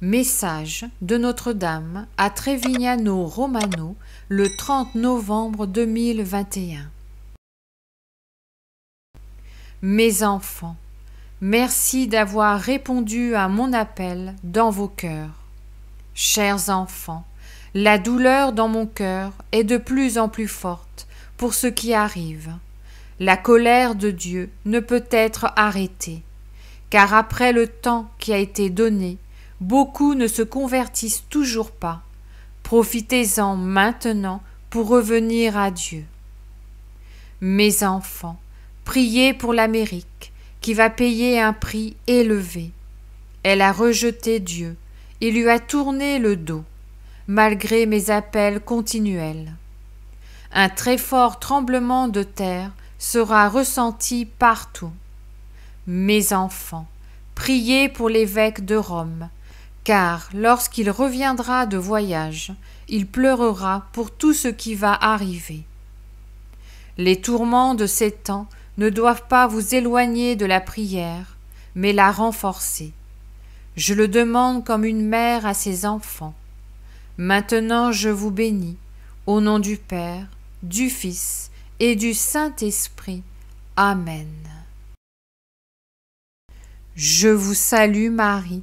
Message de Notre-Dame à Trevignano Romano le 30 novembre 2021. Mes enfants, merci d'avoir répondu à mon appel dans vos cœurs. Chers enfants, la douleur dans mon cœur est de plus en plus forte pour ce qui arrive. La colère de Dieu ne peut être arrêtée, car après le temps qui a été donné, Beaucoup ne se convertissent toujours pas. Profitez-en maintenant pour revenir à Dieu. Mes enfants, priez pour l'Amérique, qui va payer un prix élevé. Elle a rejeté Dieu et lui a tourné le dos, malgré mes appels continuels. Un très fort tremblement de terre sera ressenti partout. Mes enfants, priez pour l'évêque de Rome, car lorsqu'il reviendra de voyage, il pleurera pour tout ce qui va arriver. Les tourments de ces temps ne doivent pas vous éloigner de la prière, mais la renforcer. Je le demande comme une mère à ses enfants. Maintenant je vous bénis, au nom du Père, du Fils et du Saint-Esprit. Amen. Je vous salue Marie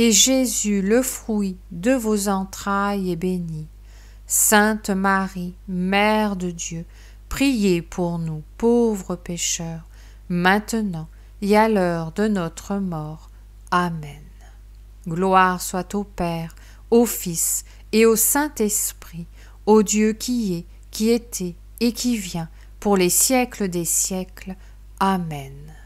et Jésus, le fruit de vos entrailles, est béni. Sainte Marie, Mère de Dieu, priez pour nous pauvres pécheurs, maintenant et à l'heure de notre mort. Amen. Gloire soit au Père, au Fils et au Saint-Esprit, au Dieu qui est, qui était et qui vient, pour les siècles des siècles. Amen.